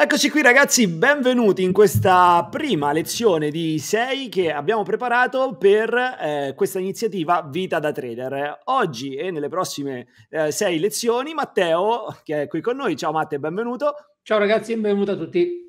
Eccoci qui ragazzi, benvenuti in questa prima lezione di 6 che abbiamo preparato per eh, questa iniziativa Vita da Trader. Oggi e nelle prossime 6 eh, lezioni Matteo, che è qui con noi, ciao Matteo, benvenuto. Ciao ragazzi benvenuto a tutti.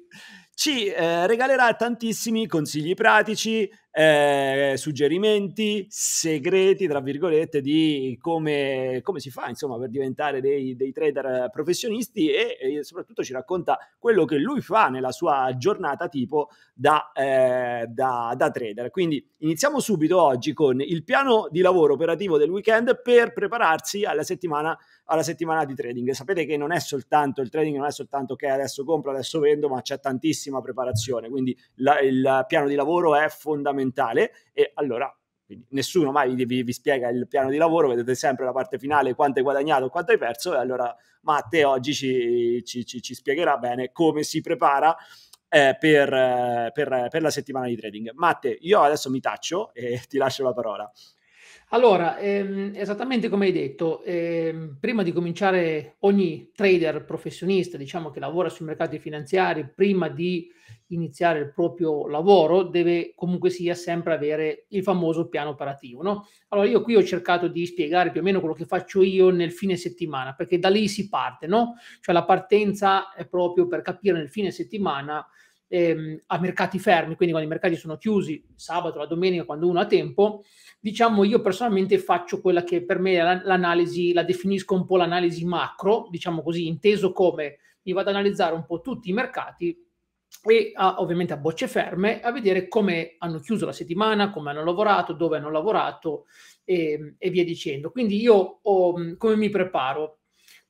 Ci eh, regalerà tantissimi consigli pratici, eh, suggerimenti segreti, tra virgolette, di come, come si fa insomma, per diventare dei, dei trader professionisti e, e, soprattutto ci racconta quello che lui fa nella sua giornata tipo da, eh, da, da trader. Quindi iniziamo subito oggi con il piano di lavoro operativo del weekend per prepararsi alla settimana alla settimana di trading. Sapete che non è soltanto il trading, non è soltanto che adesso compro, adesso vendo, ma c'è tantissima preparazione. Quindi la, il piano di lavoro è fondamentale fondamentale e allora nessuno mai vi, vi, spiega il piano di lavoro, vedete sempre la parte finale, quanto hai guadagnato, quanto hai perso, e allora Matte oggi ci, ci, ci, ci spiegherà bene come si prepara eh, per, eh, per, per, la settimana di trading. Matte, io adesso mi taccio e ti lascio la parola. Allora, ehm, esattamente come hai detto, ehm, prima di cominciare ogni trader professionista, diciamo che lavora sui mercati finanziari, prima di iniziare il proprio lavoro, deve comunque sia sempre avere il famoso piano operativo. No? Allora, io qui ho cercato di spiegare più o meno quello che faccio io nel fine settimana, perché da lì si parte, no? Cioè la partenza è proprio per capire nel fine settimana ehm, a mercati fermi, quindi quando i mercati sono chiusi, sabato, la domenica, quando uno ha tempo, diciamo io personalmente faccio quella che per me è l'analisi, la definisco un po' l'analisi macro, diciamo così, inteso come mi vado ad analizzare un po' tutti i mercati e a, ovviamente a bocce ferme a vedere come hanno chiuso la settimana, come hanno lavorato, dove hanno lavorato e, ehm, e via dicendo. Quindi io ho, mhmm, come mi preparo?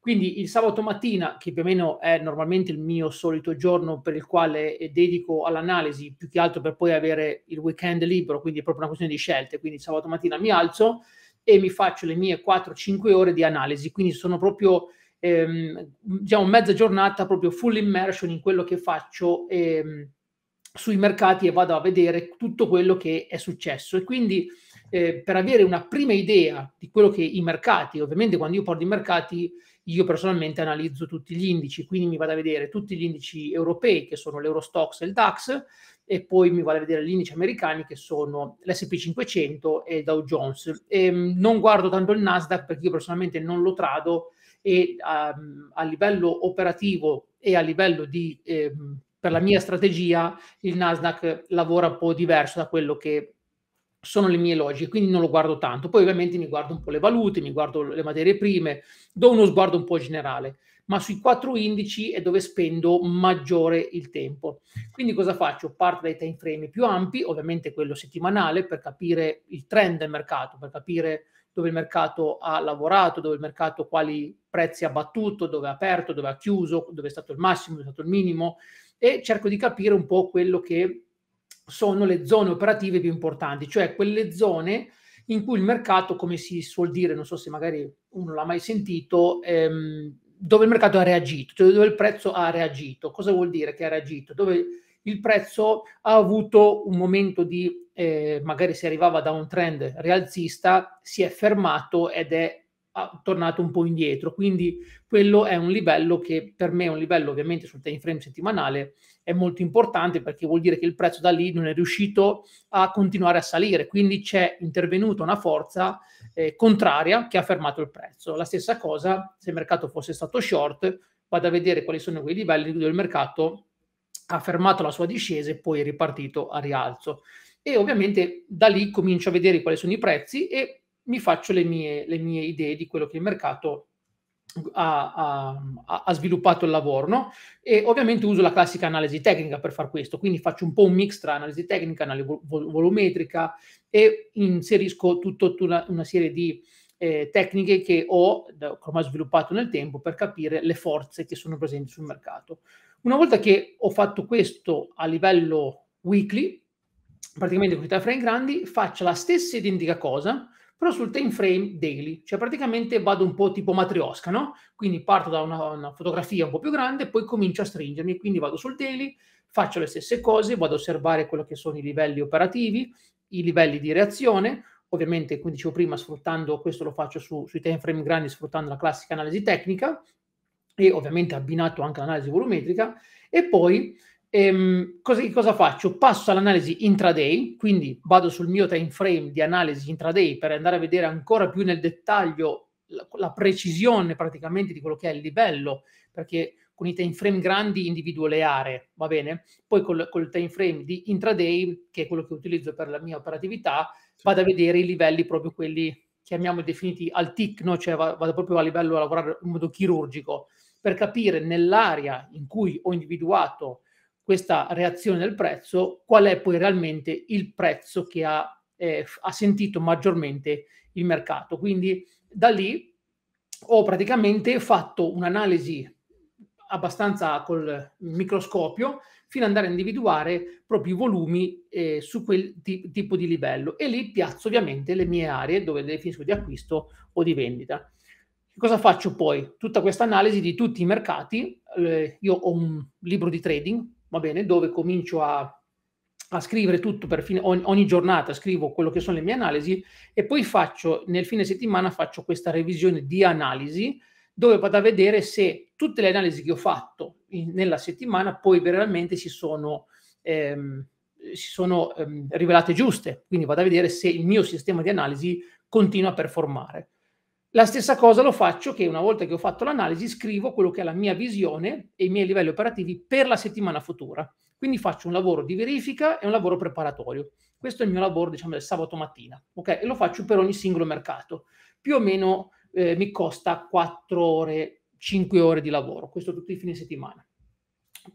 Quindi il sabato mattina, che più o meno è normalmente il mio solito giorno per il quale eh, dedico all'analisi, più che altro per poi avere il weekend libero, quindi è proprio una questione di scelte. Quindi sabato mattina mi alzo e mi faccio le mie 4-5 ore di analisi, quindi sono proprio ehm, diciamo mezza giornata proprio full immersion in quello che faccio ehm, sui mercati e vado a vedere tutto quello che è successo e quindi eh, per avere una prima idea di quello che i mercati, ovviamente quando io parlo di mercati io personalmente analizzo tutti gli indici, quindi mi vado a vedere tutti gli indici europei che sono l'Eurostox e il DAX e poi mi vado a vedere gli indici americani che sono l'SP 500 e Dow Jones. E, ehm, non guardo tanto il Nasdaq perché io personalmente non lo trado e um, a livello operativo e a livello di... Eh, per la mia strategia il Nasdaq lavora un po' diverso da quello che sono le mie logiche, quindi non lo guardo tanto. Poi ovviamente mi guardo un po' le valute, mi guardo le materie prime, do uno sguardo un po' generale, ma sui quattro indici è dove spendo maggiore il tempo. Quindi cosa faccio? Parto dai time frame più ampi, ovviamente quello settimanale, per capire il trend del mercato, per capire dove il mercato ha lavorato, dove il mercato quali prezzi ha battuto, dove ha aperto, dove ha chiuso, dove è stato il massimo, dove è stato il minimo e cerco di capire un po' quello che sono le zone operative più importanti, cioè quelle zone in cui il mercato, come si suol dire, non so se magari uno l'ha mai sentito, ehm, dove il mercato ha reagito, cioè dove il prezzo ha reagito. Cosa vuol dire che ha reagito? Dove il prezzo ha avuto un momento di, eh, magari se arrivava da un trend rialzista, si è fermato ed è tornato un po' indietro. Quindi quello è un livello che per me è un livello ovviamente sul time frame settimanale è molto importante perché vuol dire che il prezzo da lì non è riuscito a continuare a salire, quindi c'è intervenuta una forza eh, contraria che ha fermato il prezzo. La stessa cosa se il mercato fosse stato short, vado a vedere quali sono quei livelli dove il mercato ha fermato la sua discesa e poi è ripartito a rialzo. E ovviamente da lì comincio a vedere quali sono i prezzi e mi faccio le mie, le mie idee di quello che il mercato ha, ha, ha, sviluppato il lavoro, no? E ovviamente uso la classica analisi tecnica per far questo, quindi faccio un po' un mix tra analisi tecnica, analisi vol- volumetrica e inserisco tutta una, una, serie di eh, tecniche che ho, come ho sviluppato nel tempo, per capire le forze che sono presenti sul mercato. Una volta che ho fatto questo a livello weekly, praticamente con i tre frame grandi, faccio la stessa identica cosa, però sul time frame daily, cioè praticamente vado un po' tipo matriosca, no? Quindi parto da una, una fotografia un po' più grande, poi comincio a stringermi, quindi vado sul daily, faccio le stesse cose, vado a osservare quello che sono i livelli operativi, i livelli di reazione, ovviamente come dicevo prima sfruttando, questo lo faccio su, sui time frame grandi sfruttando la classica analisi tecnica e ovviamente abbinato anche all'analisi volumetrica e poi Ehm, cosa, cosa, faccio? Passo all'analisi intraday, quindi vado sul mio time frame di analisi intraday per andare a vedere ancora più nel dettaglio la, la precisione praticamente di quello che è il livello, perché con i time frame grandi individuo le aree, va bene? Poi col, col time frame di intraday, che è quello che utilizzo per la mia operatività, vado a vedere i livelli proprio quelli chiamiamo definiti al ticno, cioè vado proprio a livello a lavorare in modo chirurgico, per capire nell'area in cui ho individuato questa reazione del prezzo, qual è poi realmente il prezzo che ha, eh, ha sentito maggiormente il mercato. Quindi da lì ho praticamente fatto un'analisi abbastanza col microscopio fino ad andare a individuare proprio i volumi eh, su quel t- tipo di livello e lì piazzo ovviamente le mie aree dove definisco di acquisto o di vendita. Cosa faccio poi? Tutta questa analisi di tutti i mercati, eh, io ho un libro di trading va bene, dove comincio a, a scrivere tutto per fine, ogni, ogni, giornata scrivo quello che sono le mie analisi e poi faccio, nel fine settimana faccio questa revisione di analisi dove vado a vedere se tutte le analisi che ho fatto in, nella settimana poi veramente si sono... Ehm, si sono ehm, rivelate giuste, quindi vado a vedere se il mio sistema di analisi continua a performare. La stessa cosa lo faccio che una volta che ho fatto l'analisi scrivo quello che è la mia visione e i miei livelli operativi per la settimana futura. Quindi faccio un lavoro di verifica e un lavoro preparatorio. Questo è il mio lavoro, diciamo, del sabato mattina, ok? E lo faccio per ogni singolo mercato. Più o meno eh, mi costa 4 ore, 5 ore di lavoro, questo tutti i fine settimana.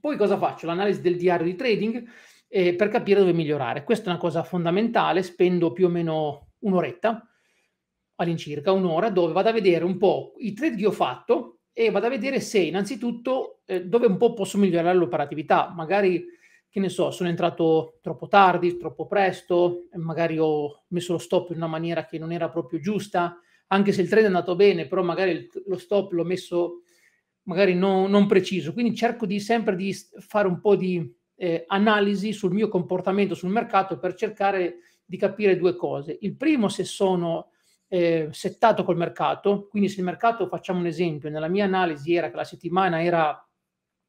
Poi cosa faccio? L'analisi del diario di trading eh, per capire dove migliorare. Questa è una cosa fondamentale, spendo più o meno un'oretta all'incirca un'ora dove vado a vedere un po' i trade che ho fatto e vado a vedere se innanzitutto eh, dove un po' posso migliorare l'operatività, magari che ne so, sono entrato troppo tardi, troppo presto, magari ho messo lo stop in una maniera che non era proprio giusta, anche se il trade è andato bene, però magari lo stop l'ho messo magari no, non preciso, quindi cerco di sempre di fare un po' di eh, analisi sul mio comportamento sul mercato per cercare di capire due cose. Il primo se sono eh, settato col mercato, quindi se il mercato, facciamo un esempio, nella mia analisi era che la settimana era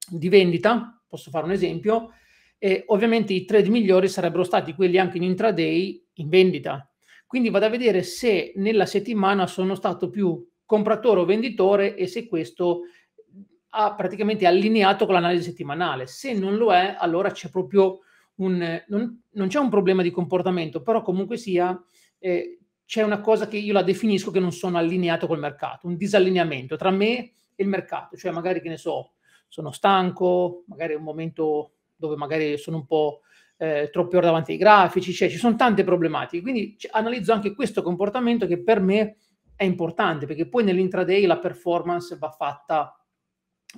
di vendita, posso fare un esempio, eh, ovviamente i trade migliori sarebbero stati quelli anche in intraday in vendita. Quindi vado a vedere se nella settimana sono stato più compratore o venditore e se questo ha praticamente allineato con l'analisi settimanale. Se non lo è, allora c'è proprio un... non, non c'è un problema di comportamento, però comunque sia... Eh, c'è una cosa che io la definisco che non sono allineato col mercato, un disallineamento tra me e il mercato, cioè magari che ne so, sono stanco, magari è un momento dove magari sono un po' eh, troppe ore davanti ai grafici, cioè ci sono tante problematiche, quindi analizzo anche questo comportamento che per me è importante perché poi nell'intraday la performance va fatta,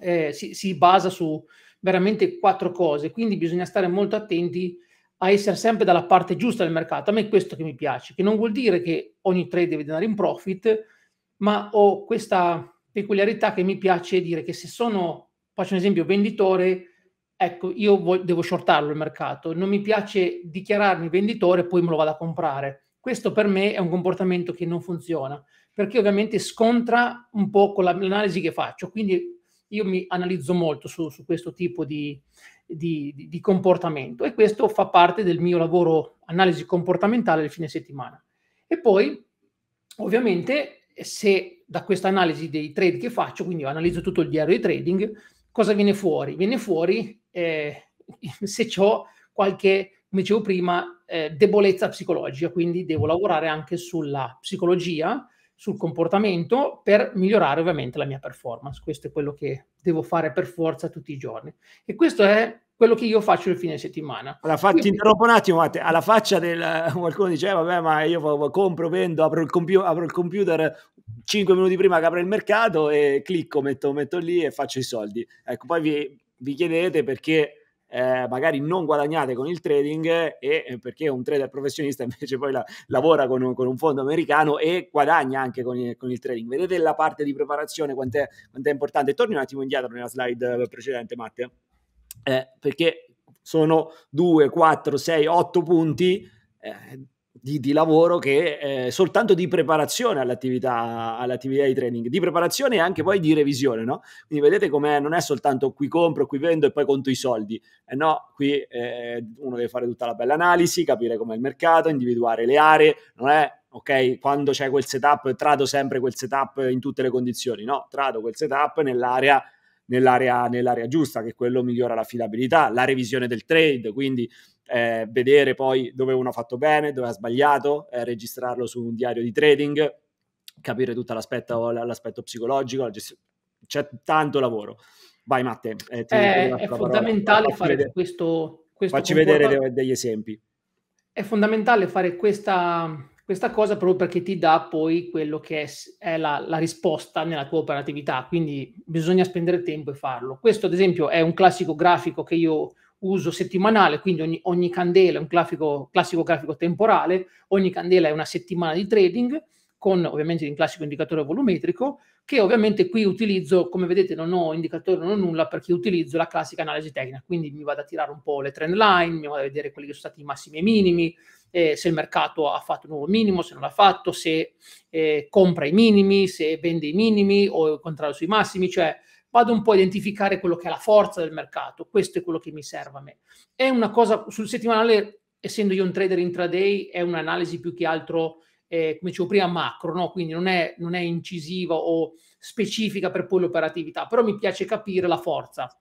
eh, si, si basa su veramente quattro cose, quindi bisogna stare molto attenti a essere sempre dalla parte giusta del mercato. A me è questo che mi piace, che non vuol dire che ogni trade deve andare in profit, ma ho questa peculiarità che mi piace dire che se sono, faccio un esempio, venditore, ecco, io vo- devo shortarlo il mercato, non mi piace dichiararmi venditore e poi me lo vado a comprare. Questo per me è un comportamento che non funziona, perché ovviamente scontra un po' con l'analisi che faccio, quindi io mi analizzo molto su, su questo tipo di, di, di, di comportamento e questo fa parte del mio lavoro analisi comportamentale del fine settimana. E poi, ovviamente, se da questa analisi dei trade che faccio, quindi analizzo tutto il diario di trading, cosa viene fuori? Viene fuori eh, se ho qualche, come dicevo prima, eh, debolezza psicologica, quindi devo lavorare anche sulla psicologia, sul comportamento per migliorare ovviamente la mia performance. Questo è quello che devo fare per forza tutti i giorni. E questo è quello che io faccio il fine settimana. Allora, fa, ti interrompo un attimo, Matte. Alla faccia del qualcuno dice: eh, Vabbè, ma io compro, vendo, apro il, compi- apro il, computer 5 minuti prima che apre il mercato e clicco, metto, metto lì e faccio i soldi. Ecco, poi vi, vi chiedete perché eh, magari non guadagnate con il trading e eh, perché un trader professionista invece poi la, lavora con un, con un, fondo americano e guadagna anche con il, con il trading. Vedete la parte di preparazione quanto è importante. Torni un attimo indietro nella slide eh, precedente, Matte, eh, perché sono 2, 4, 6, 8 punti. Eh, di, di lavoro che eh, soltanto di preparazione all'attività, all'attività, di training, di preparazione e anche poi di revisione, no? Quindi vedete com'è, non è soltanto qui compro, qui vendo e poi conto i soldi, eh, no, qui eh, uno deve fare tutta la bella analisi, capire com'è il mercato, individuare le aree, non è ok? Quando c'è quel setup, trado sempre quel setup in tutte le condizioni, no? Trado quel setup nell'area, nell'area, nell'area giusta, che quello migliora l'affidabilità, la revisione del trade, quindi eh, vedere poi dove uno ha fatto bene, dove ha sbagliato, eh, registrarlo su un diario di trading, capire tutto l'aspetto, l'aspetto psicologico, la gestione. c'è tanto lavoro. Vai Matte. Eh, eh è, è fondamentale fare vedere, questo, questo... Facci vedere degli esempi. È fondamentale fare questa, questa cosa proprio perché ti dà poi quello che è, è la, la, risposta nella tua operatività, quindi bisogna spendere tempo e farlo. Questo ad esempio è un classico grafico che io uso settimanale, quindi ogni, ogni candela è un grafico, classico grafico temporale, ogni candela è una settimana di trading con ovviamente un classico indicatore volumetrico, che ovviamente qui utilizzo, come vedete non ho indicatore, non ho nulla, perché utilizzo la classica analisi tecnica, quindi mi vado a tirare un po' le trend line, mi vado a vedere quelli che sono stati i massimi e i minimi, eh, se il mercato ha fatto un nuovo minimo, se non l'ha fatto, se eh, compra i minimi, se vende i minimi o il contrario sui massimi, cioè vado un po' a identificare quello che è la forza del mercato, questo è quello che mi serve a me. È una cosa sul settimanale, essendo io un trader intraday, è un'analisi più che altro, eh, come dicevo prima, macro, no? quindi non è, non è incisiva o specifica per poi l'operatività, però mi piace capire la forza.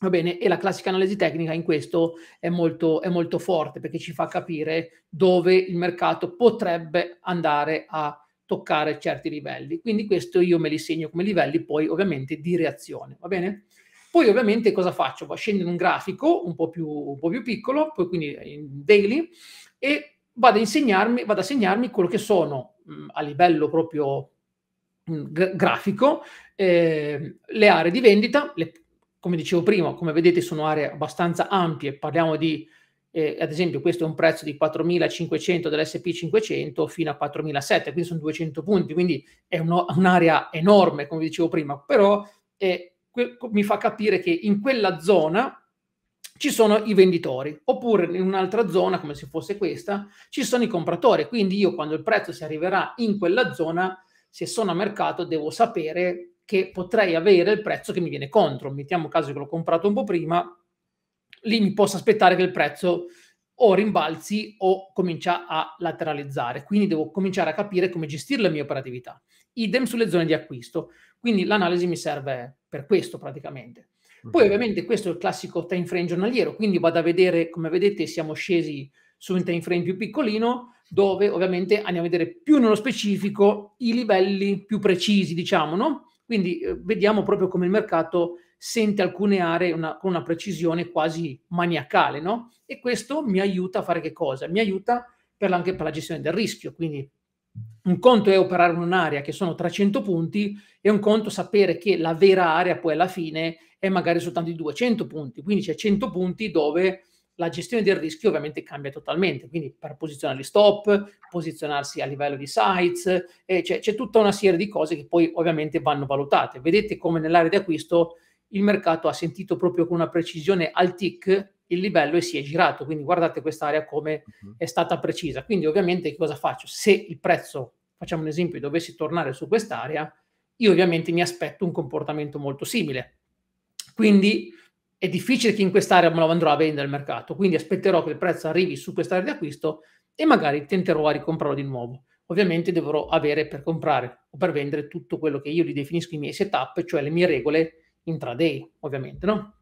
Va bene, e la classica analisi tecnica in questo è molto, è molto forte perché ci fa capire dove il mercato potrebbe andare a toccare certi livelli. Quindi questo io me li segno come livelli poi ovviamente di reazione, va bene? Poi ovviamente cosa faccio? Va scendo in un grafico un po' più, un po più piccolo, poi quindi in daily, e vado a, insegnarmi, vado a segnarmi quello che sono mh, mm, a livello proprio mh, mm, grafico, eh, le aree di vendita, le, come dicevo prima, come vedete sono aree abbastanza ampie, parliamo di eh, ad esempio questo è un prezzo di 4.500 dell'SP500 fino a 4.700, quindi sono 200 punti, quindi è uno, un'area enorme, come dicevo prima, però eh, que- mi fa capire che in quella zona ci sono i venditori, oppure in un'altra zona, come se fosse questa, ci sono i compratori, quindi io quando il prezzo si arriverà in quella zona, se sono a mercato devo sapere che potrei avere il prezzo che mi viene contro, mettiamo caso che l'ho comprato un po' prima, lì mi posso aspettare che il prezzo o rimbalzi o comincia a lateralizzare. Quindi devo cominciare a capire come gestire la mia operatività. Idem sulle zone di acquisto. Quindi l'analisi mi serve per questo praticamente. Poi ovviamente questo è il classico time frame giornaliero, quindi vado a vedere, come vedete siamo scesi su un time frame più piccolino, dove ovviamente andiamo a vedere più nello specifico i livelli più precisi, diciamo, no? Quindi eh, vediamo proprio come il mercato sente alcune aree una, con una precisione quasi maniacale, no? E questo mi aiuta a fare che cosa? Mi aiuta per, anche per la gestione del rischio, quindi un conto è operare in un'area che sono 300 punti e un conto sapere che la vera area poi alla fine è magari soltanto di 200 punti, quindi c'è 100 punti dove la gestione del rischio ovviamente cambia totalmente, quindi per posizionare gli stop, posizionarsi a livello di sites, eh, c'è, c'è tutta una serie di cose che poi ovviamente vanno valutate. Vedete come nell'area di acquisto il mercato ha sentito proprio con una precisione al tick il livello e si è girato. Quindi guardate quest'area come uh-huh. è stata precisa. Quindi ovviamente che cosa faccio? Se il prezzo, facciamo un esempio, dovessi tornare su quest'area, io ovviamente mi aspetto un comportamento molto simile. Quindi è difficile che in quest'area me lo andrò a vendere al mercato, quindi aspetterò che il prezzo arrivi su quest'area di acquisto e magari tenterò a ricomprarlo di nuovo. Ovviamente dovrò avere per comprare o per vendere tutto quello che io li definisco i miei setup, cioè le mie regole intraday, ovviamente, no?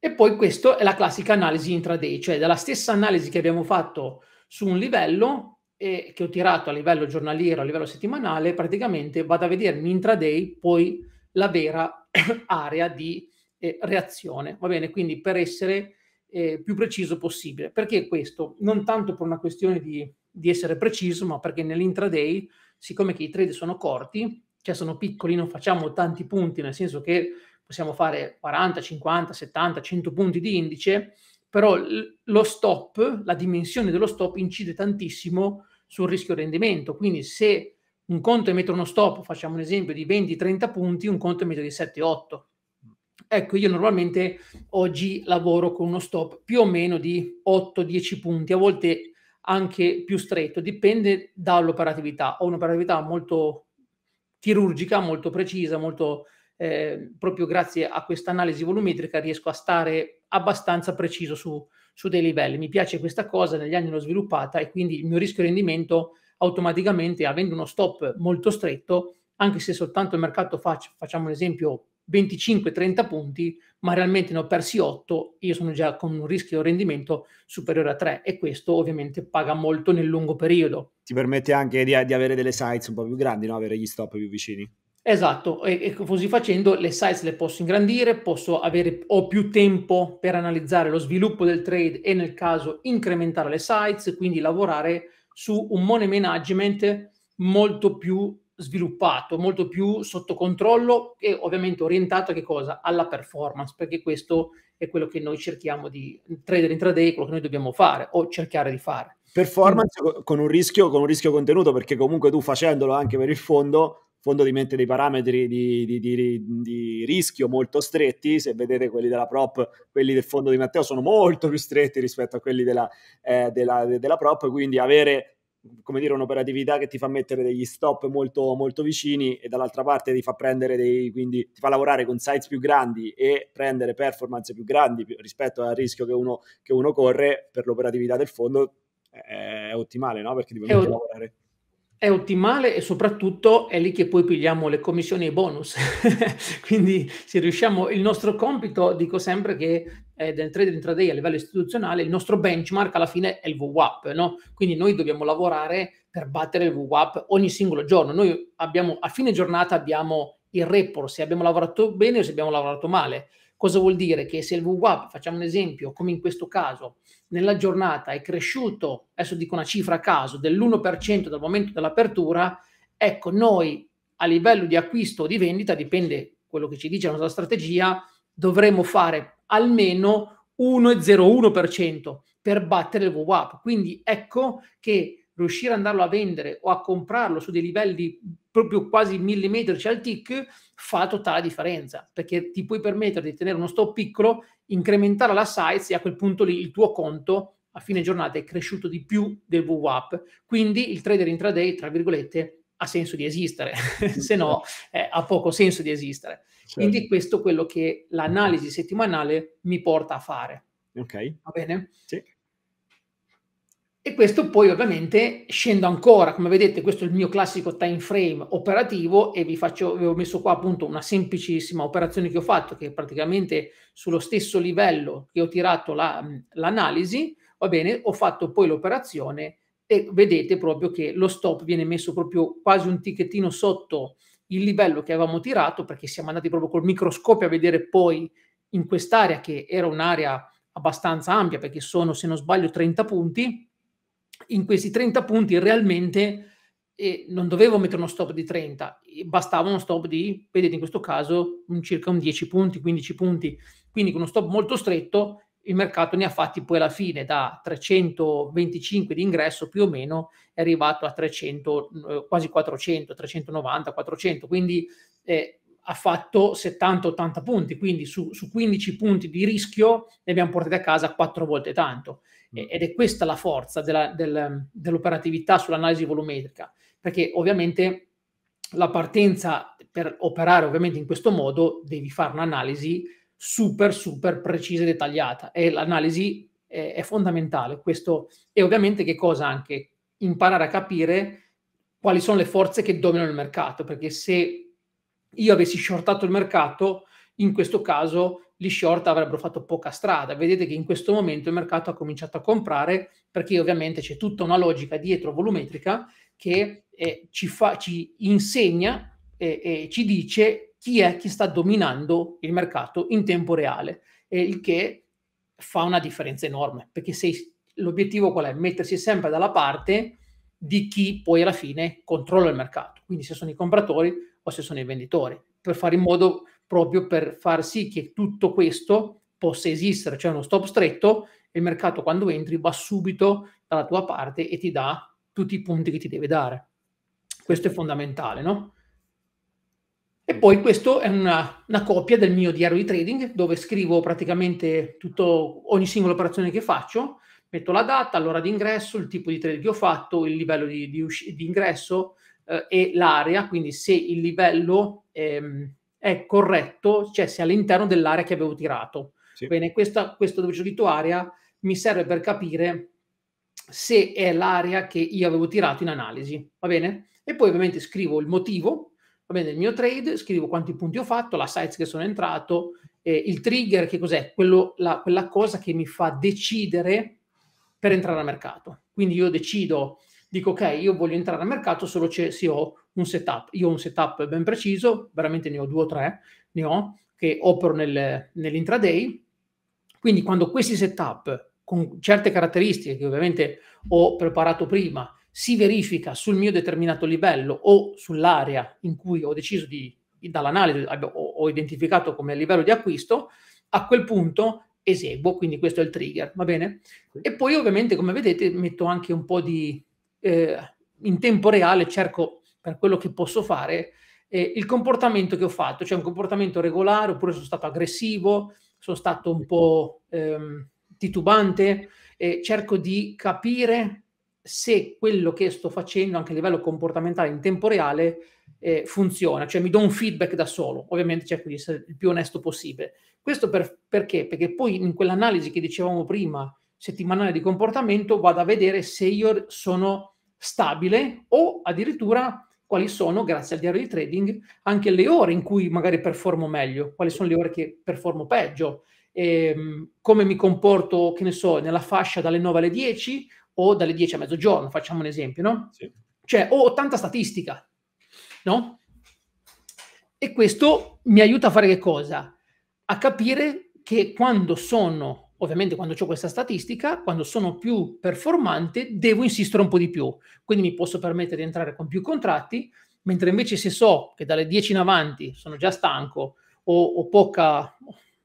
E poi questa è la classica analisi intraday, cioè dalla stessa analisi che abbiamo fatto su un livello e che ho tirato a livello giornaliero, a livello settimanale, praticamente vado a vedermi intraday poi la vera area di eh, reazione, va bene? Quindi per essere eh, più preciso possibile. Perché questo? Non tanto per una questione di, di essere preciso, ma perché nell'intraday, siccome che i trade sono corti, cioè sono piccoli, non facciamo tanti punti, nel senso che possiamo fare 40, 50, 70, 100 punti di indice, però lo stop, la dimensione dello stop incide tantissimo sul rischio rendimento, quindi se un conto emette uno stop, facciamo un esempio di 20-30 punti, un conto emette di 7-8. Ecco, io normalmente oggi lavoro con uno stop più o meno di 8-10 punti, a volte anche più stretto, dipende dall'operatività. Ho un'operatività molto chirurgica, molto precisa, molto, eh, proprio grazie a questa analisi volumetrica riesco a stare abbastanza preciso su, su, dei livelli. Mi piace questa cosa, negli anni l'ho sviluppata e quindi il mio rischio rendimento automaticamente, avendo uno stop molto stretto, anche se soltanto il mercato fa, facciamo un esempio, 25-30 punti, ma realmente ne ho persi 8, io sono già con un rischio di rendimento superiore a 3 e questo ovviamente paga molto nel lungo periodo. Ti permette anche di, di avere delle sites un po' più grandi, no? avere gli stop più vicini. Esatto, e, e, così facendo le sites le posso ingrandire, posso avere, ho più tempo per analizzare lo sviluppo del trade e nel caso incrementare le sites, quindi lavorare su un money management molto più sviluppato, molto più sotto controllo e ovviamente orientato a che cosa? Alla performance, perché questo è quello che noi cerchiamo di trader intraday, quello che noi dobbiamo fare o cercare di fare. Performance con un rischio, con un rischio contenuto, perché comunque tu facendolo anche per il fondo, fondo di mente dei parametri di, di, di, di, rischio molto stretti, se vedete quelli della prop, quelli del fondo di Matteo sono molto più stretti rispetto a quelli della, eh, della, della prop, quindi avere come dire, un'operatività che ti fa mettere degli stop molto, molto vicini e dall'altra parte ti fa prendere dei, quindi ti fa lavorare con sites più grandi e prendere performance più grandi rispetto al rischio che uno, che uno corre per l'operatività del fondo è ottimale, no? Perché ti permette di lavorare è ottimale e soprattutto è lì che poi pigliamo le commissioni e i bonus. Quindi se riusciamo, il nostro compito, dico sempre che eh, del trader intraday a livello istituzionale, il nostro benchmark alla fine è il VWAP, no? Quindi noi dobbiamo lavorare per battere il VWAP ogni singolo giorno. Noi abbiamo, a fine giornata abbiamo il report, se abbiamo lavorato bene o se abbiamo lavorato male. Cosa vuol dire? Che se il VWAP, facciamo un esempio, come in questo caso, nella giornata è cresciuto, adesso dico una cifra a caso, dell'1% dal momento dell'apertura, ecco, noi a livello di acquisto o di vendita, dipende quello che ci dice la nostra strategia, dovremmo fare almeno 1,01% per battere il VWAP. Quindi ecco che riuscire ad andarlo a vendere o a comprarlo su dei livelli proprio quasi millimetrici cioè al tick fa totale differenza perché ti puoi permettere di tenere uno stop piccolo, incrementare la size e a quel punto lì il tuo conto a fine giornata è cresciuto di più del VWAP. Quindi il trader intraday, tra virgolette, ha senso di esistere, se no eh, ha poco senso di esistere. Certo. Quindi questo è quello che l'analisi settimanale mi porta a fare. Ok. Va bene? Sì questo poi ovviamente scendo ancora, come vedete questo è il mio classico time frame operativo e vi, faccio, vi ho messo qua appunto una semplicissima operazione che ho fatto che praticamente sullo stesso livello che ho tirato la, l'analisi, va bene, ho fatto poi l'operazione e vedete proprio che lo stop viene messo proprio quasi un ticchettino sotto il livello che avevamo tirato perché siamo andati proprio col microscopio a vedere poi in quest'area che era un'area abbastanza ampia perché sono se non sbaglio 30 punti in questi 30 punti realmente eh, non dovevo mettere uno stop di 30, bastava uno stop di, vedete in questo caso, un, circa un 10 punti, 15 punti. Quindi con uno stop molto stretto il mercato ne ha fatti poi alla fine da 325 di ingresso più o meno è arrivato a 300, eh, quasi 400, 390, 400. Quindi eh, ha fatto 70-80 punti, quindi su, su, 15 punti di rischio ne abbiamo portati a casa quattro volte tanto. Mm. ed è questa la forza della, del, dell'operatività sull'analisi volumetrica, perché ovviamente la partenza per operare ovviamente in questo modo devi fare un'analisi super super precisa e dettagliata e l'analisi è, è fondamentale questo e ovviamente che cosa anche imparare a capire quali sono le forze che dominano il mercato perché se io avessi shortato il mercato in questo caso gli short avrebbero fatto poca strada. Vedete che in questo momento il mercato ha cominciato a comprare perché ovviamente c'è tutta una logica dietro volumetrica che eh, ci, fa, ci, insegna eh, e eh, eh, ci dice chi è che sta dominando il mercato in tempo reale, il che fa una differenza enorme, perché se l'obiettivo qual è? Mettersi sempre dalla parte di chi poi alla fine controlla il mercato, quindi se sono i compratori o se sono i venditori, per fare in modo proprio per far sì che tutto questo possa esistere, cioè uno stop stretto e il mercato quando entri va subito dalla tua parte e ti dà tutti i punti che ti deve dare. Questo è fondamentale, no? E poi questo è una, una copia del mio diario di trading dove scrivo praticamente tutto, ogni singola operazione che faccio, metto la data, l'ora di ingresso, il tipo di trade che ho fatto, il livello di, di, usci- di ingresso eh, e l'area, quindi se il livello ehm, è corretto, cioè se all'interno dell'area che avevo tirato. Sì. Bene, questa, questo dove ho scritto area mi serve per capire se è l'area che io avevo tirato in analisi, va bene? E poi ovviamente scrivo il motivo, va bene, il mio trade, scrivo quanti punti ho fatto, la size che sono entrato, eh, il trigger che cos'è? Quello, la, quella cosa che mi fa decidere per entrare al mercato. Quindi io decido, dico ok, io voglio entrare al mercato solo se ho un setup. Io ho un setup ben preciso, veramente ne ho due o tre, ne ho, che opero nel, nell'intraday. Quindi quando questi setup con certe caratteristiche che ovviamente ho preparato prima si verifica sul mio determinato livello o sull'area in cui ho deciso di, dall'analisi ho, identificato come livello di acquisto, a quel punto eseguo, quindi questo è il trigger, va bene? E poi ovviamente come vedete metto anche un po' di, eh, in tempo reale cerco per quello che posso fare, eh, il comportamento che ho fatto, cioè un comportamento regolare, oppure sono stato aggressivo, sono stato un po' ehm, titubante, eh, cerco di capire se quello che sto facendo anche a livello comportamentale in tempo reale eh, funziona, cioè mi do un feedback da solo, ovviamente cerco di essere il più onesto possibile. Questo per, perché? Perché poi in quell'analisi che dicevamo prima, settimanale di comportamento, vado a vedere se io sono stabile o addirittura quali sono, grazie al diario di trading, anche le ore in cui magari performo meglio, quali sono le ore che performo peggio, ehm, come mi comporto, che ne so, nella fascia dalle 9 alle 10 o dalle 10 a mezzogiorno, facciamo un esempio, no? Sì. Cioè, ho tanta statistica, no? E questo mi aiuta a fare che cosa? A capire che quando sono ovviamente quando ho questa statistica, quando sono più performante, devo insistere un po' di più. Quindi mi posso permettere di entrare con più contratti, mentre invece se so che dalle 10 in avanti sono già stanco o ho poca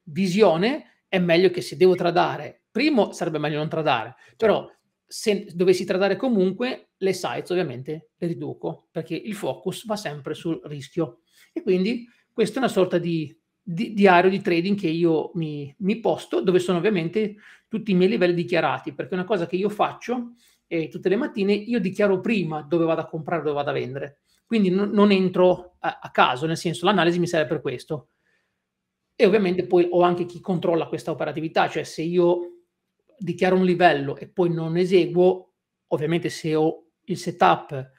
visione, è meglio che se devo tradare, primo sarebbe meglio non tradare, certo. però se dovessi tradare comunque, le sites ovviamente le riduco, perché il focus va sempre sul rischio. E quindi questa è una sorta di di, diario di trading che io mi, mi, posto, dove sono ovviamente tutti i miei livelli dichiarati, perché una cosa che io faccio eh, tutte le mattine, io dichiaro prima dove vado a comprare, dove vado a vendere. Quindi no, non entro a, a caso, nel senso l'analisi mi serve per questo. E ovviamente poi ho anche chi controlla questa operatività, cioè se io dichiaro un livello e poi non eseguo, ovviamente se ho il setup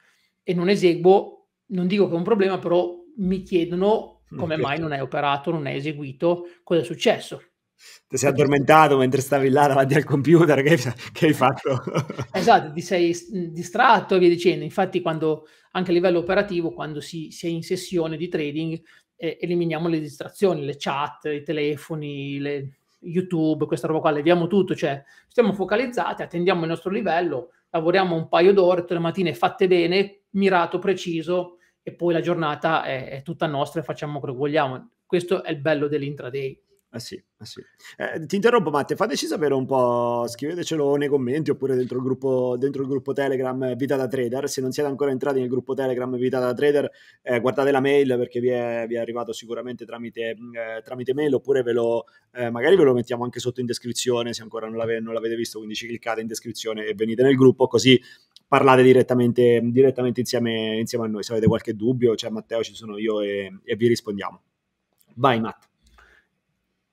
e non eseguo, non dico che è un problema, però mi chiedono come mai non hai operato, non hai eseguito, cosa è successo? Ti sei addormentato mentre stavi là davanti al computer, che, che hai fatto? esatto, ti sei distratto e via dicendo. Infatti, quando, anche a livello operativo, quando si, si è in sessione di trading, eh, eliminiamo le distrazioni, le chat, i telefoni, le, YouTube, questa roba qua, leviamo tutto, cioè stiamo focalizzati, attendiamo il nostro livello, lavoriamo un paio d'ore, tutte le mattine fatte bene, mirato, preciso, e poi la giornata è, è tutta nostra e facciamo quello che vogliamo. Questo è il bello dell'intraday. Eh sì, eh sì. Eh, ti interrompo, Matte, fateci sapere un po', scrivetecelo nei commenti oppure dentro il, gruppo, dentro il gruppo Telegram eh, Vita da Trader. Se non siete ancora entrati nel gruppo Telegram Vita da Trader, eh, guardate la mail perché vi è, vi è arrivato sicuramente tramite, eh, tramite, mail oppure ve lo, eh, magari ve lo mettiamo anche sotto in descrizione se ancora non, l'ave, non l'avete visto, quindi ci cliccate in descrizione e venite nel gruppo così parlate direttamente, direttamente insieme, insieme, a noi. Se avete qualche dubbio, c'è cioè Matteo, ci sono io e, e vi rispondiamo. Vai Matt.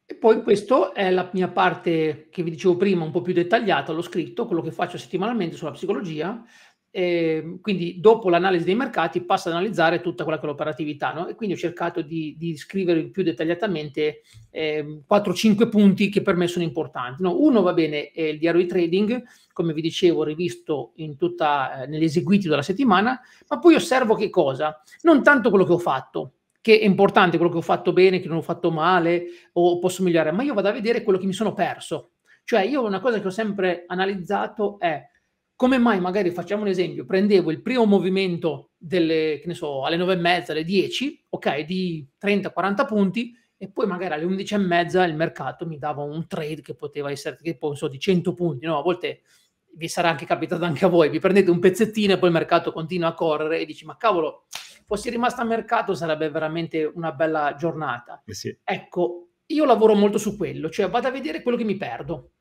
E poi questa è la mia parte che vi dicevo prima, un po' più dettagliata, l'ho scritto, quello che faccio settimanalmente sulla psicologia, eh, quindi dopo l'analisi dei mercati passa ad analizzare tutta quella che è l'operatività no? e quindi ho cercato di, di scrivere più dettagliatamente eh, 4-5 punti che per me sono importanti. No? Uno va bene è il diario di trading, come vi dicevo rivisto tutta, eh, negli eseguiti della settimana, ma poi osservo che cosa? Non tanto quello che ho fatto, che è importante quello che ho fatto bene, che non ho fatto male o posso migliorare, ma io vado a vedere quello che mi sono perso. Cioè io una cosa che ho sempre analizzato è come mai magari facciamo un esempio, prendevo il primo movimento delle, che ne so, alle 9 e mezza, alle 10, ok, di 30-40 punti, e poi magari alle 11 e mezza il mercato mi dava un trade che poteva essere tipo, so, di 100 punti, no? A volte vi sarà anche capitato anche a voi, vi prendete un pezzettino e poi il mercato continua a correre e dici, ma cavolo, fossi rimasto a mercato sarebbe veramente una bella giornata. Eh sì. Ecco, io lavoro molto su quello, cioè vado a vedere quello che mi perdo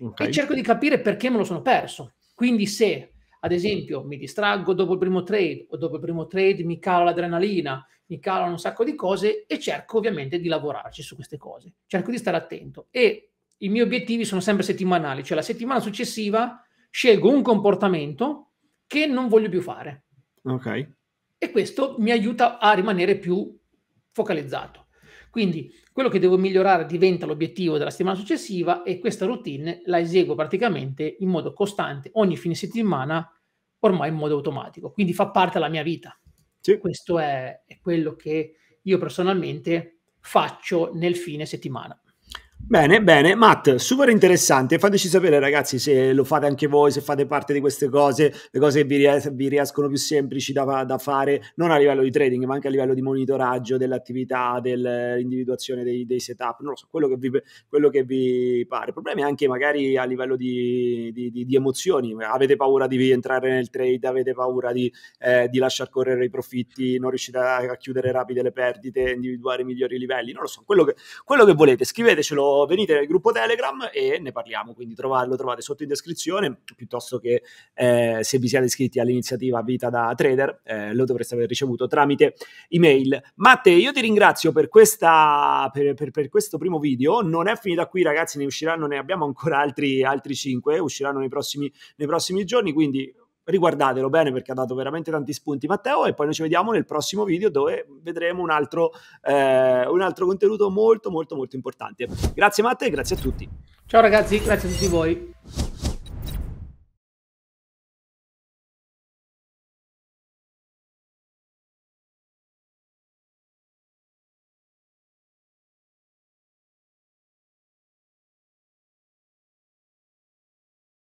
okay. e cerco di capire perché me lo sono perso. Quindi se, ad esempio, mi distraggo dopo il primo trade o dopo il primo trade mi cala l'adrenalina, mi calano un sacco di cose e cerco ovviamente di lavorarci su queste cose. Cerco di stare attento e i miei obiettivi sono sempre settimanali, cioè la settimana successiva scelgo un comportamento che non voglio più fare. Ok. E questo mi aiuta a rimanere più focalizzato. Quindi quello che devo migliorare diventa l'obiettivo della settimana successiva e questa routine la eseguo praticamente in modo costante ogni fine settimana, ormai in modo automatico. Quindi fa parte della mia vita. Sì. Questo è, è quello che io personalmente faccio nel fine settimana. Bene, bene. Matt, super interessante. Fateci sapere, ragazzi, se lo fate anche voi, se fate parte di queste cose, le cose che vi, riescono più semplici da, da fare, non a livello di trading, ma anche a livello di monitoraggio dell'attività, dell'individuazione dei, dei setup, non lo so, quello che vi, quello che vi pare. Problemi anche magari a livello di, di, di, di, emozioni. Avete paura di entrare nel trade, avete paura di, eh, lasciar correre i profitti, non riuscite a, chiudere rapide le perdite, individuare i migliori livelli, non lo so, quello che, quello che volete, scrivetecelo venite nel gruppo Telegram e ne parliamo, quindi lo trovate sotto in descrizione, piuttosto che eh, se vi siete iscritti all'iniziativa Vita da Trader, eh, lo dovreste aver ricevuto tramite email. Matte, io ti ringrazio per, questa, per, per, per questo primo video, non è finita qui ragazzi, ne usciranno, ne abbiamo ancora altri, altri 5, usciranno nei prossimi, nei prossimi giorni, quindi riguardatelo bene perché ha dato veramente tanti spunti Matteo e poi noi ci vediamo nel prossimo video dove vedremo un altro, eh, un altro contenuto molto molto molto importante. Grazie Matteo e grazie a tutti. Ciao ragazzi, grazie a tutti voi.